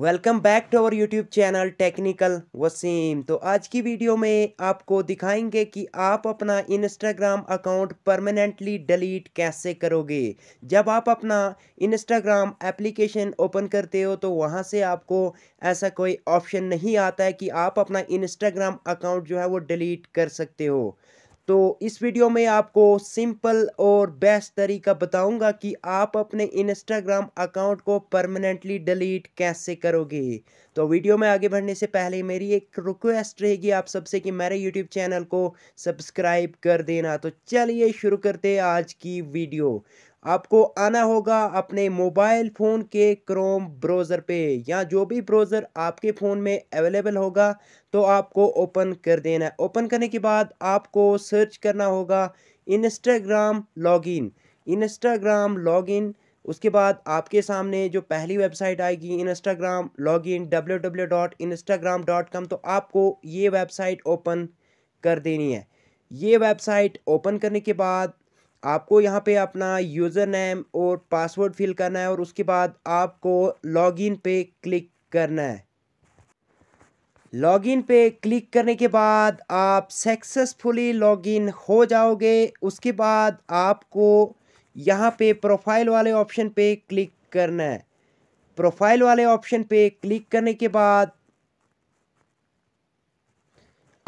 welcome back to our YouTube channel technical Wasim तो आज की वीडियो में आपको दिखाएंगे कि आप अपना इंस्टाग्राम अकाउंट परमानेंटली डिलीट कैसे करोगे जब आप अपना इंस्टाग्राम एप्लीकेशन ओपन करते हो तो वहां से आपको ऐसा कोई ऑप्शन नहीं आता है कि आप अपना इंस्टाग्राम अकाउंट जो है वो डिलीट कर सकते हो तो इस वीडियो में आपको सिंपल और बेस्ट तरीका बताऊंगा कि आप अपने इंस्टाग्राम अकाउंट को परमानेंटली डिलीट कैसे करोगे तो वीडियो में आगे बढ़ने से पहले मेरी एक रिक्वेस्ट रहेगी आप सबसे कि मेरे यूट्यूब चैनल को सब्सक्राइब कर देना तो चलिए शुरू करते हैं आज की वीडियो आपको आना होगा अपने मोबाइल फ़ोन के क्रोम ब्राउज़र पे या जो भी ब्राउज़र आपके फ़ोन में अवेलेबल होगा तो आपको ओपन कर देना है ओपन करने के बाद आपको सर्च करना होगा इंस्टाग्राम लॉगिन इंस्टाग्राम लॉगिन उसके बाद आपके सामने जो पहली वेबसाइट आएगी Instagram login W W dot Instagram dot com तो आपको ये वेबसाइट ओपन कर देनी है ये वेबसाइट ओपन करने के बाद आपको यहाँ पे अपना यूज़र नेम और पासवर्ड फिल करना है और उसके बाद आपको लॉगिन पे क्लिक करना है लॉगिन पे क्लिक करने के बाद आप सक्सेसफुली लॉगिन हो जाओगे उसके बाद आपको यहाँ पे प्रोफाइल वाले ऑप्शन पे क्लिक करना है प्रोफाइल वाले ऑप्शन पे क्लिक करने के बाद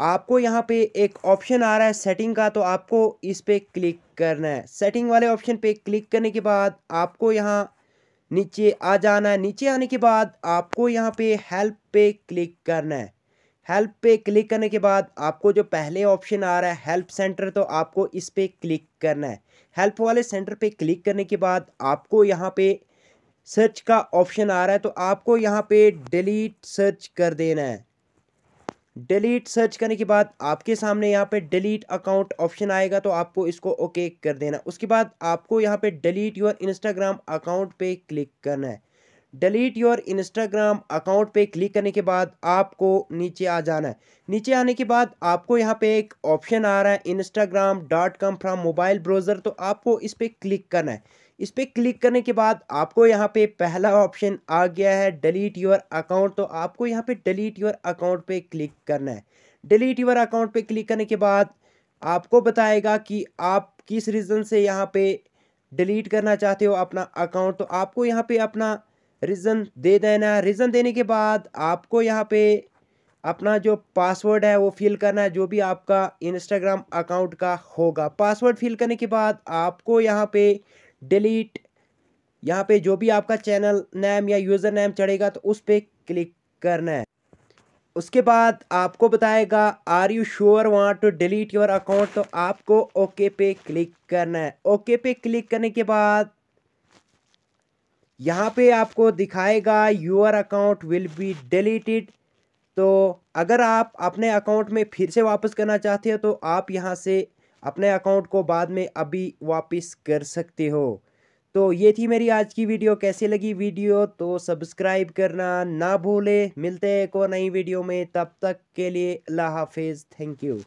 आपको यहाँ पे एक ऑप्शन आ रहा है सेटिंग का तो आपको इस पर क्लिक करना है सेटिंग वाले ऑप्शन पे क्लिक करने के बाद आपको यहाँ नीचे आ जाना है नीचे आने के बाद आपको यहाँ पे हेल्प पे क्लिक करना है हेल्प पे क्लिक करने के बाद आपको जो पहले ऑप्शन आ रहा है हेल्प सेंटर तो आपको इस पर क्लिक करना है हेल्प वाले सेंटर पर क्लिक करने के बाद आपको यहाँ पर सर्च का ऑप्शन आ रहा है तो आपको यहाँ पर डिलीट सर्च कर देना है डिलीट सर्च करने के बाद आपके सामने यहाँ पे डिलीट अकाउंट ऑप्शन आएगा तो आपको इसको ओके कर देना उसके बाद आपको यहाँ पे डिलीट योर इंस्टाग्राम अकाउंट पे क्लिक करना है डिलीट योर इंस्टाग्राम अकाउंट पे क्लिक करने के बाद आपको नीचे आ जाना है नीचे आने के बाद आपको यहाँ पे एक ऑप्शन आ रहा है Instagram dot com from mobile browser तो आपको इस पर क्लिक करना है इस पर क्लिक करने के बाद आपको यहाँ पे पहला ऑप्शन आ गया है डिलीट योर अकाउंट तो आपको यहाँ पे डिलीट योर अकाउंट पे क्लिक करना है डिलीट योर अकाउंट पे क्लिक करने के बाद आपको बताएगा कि आप किस रीज़न से यहाँ पे डिलीट करना चाहते हो अपना अकाउंट तो आपको यहाँ पे अपना रीज़न दे देना है रीज़न देने के बाद आपको यहाँ पे अपना जो पासवर्ड है वो फिल करना है जो भी आपका इंस्टाग्राम अकाउंट का होगा पासवर्ड फिल करने के बाद आपको यहाँ पे डिलीट यहाँ पे जो भी आपका चैनल नेम या यूज़र नेम चढ़ेगा तो उस पर क्लिक करना है उसके बाद आपको बताएगा are you sure want to delete your account तो आपको ओके okay पे क्लिक करना है ओके okay पे क्लिक करने के बाद यहाँ पे आपको दिखाएगा your account will be deleted तो अगर आप अपने अकाउंट में फिर से वापस करना चाहते हो तो आप यहाँ से अपने अकाउंट को बाद में अभी वापस कर सकते हो तो ये थी मेरी आज की वीडियो कैसी लगी वीडियो तो सब्सक्राइब करना ना भूले मिलते हैं एक और नई वीडियो में तब तक के लिए अल्लाह हाफिज़ थैंक यू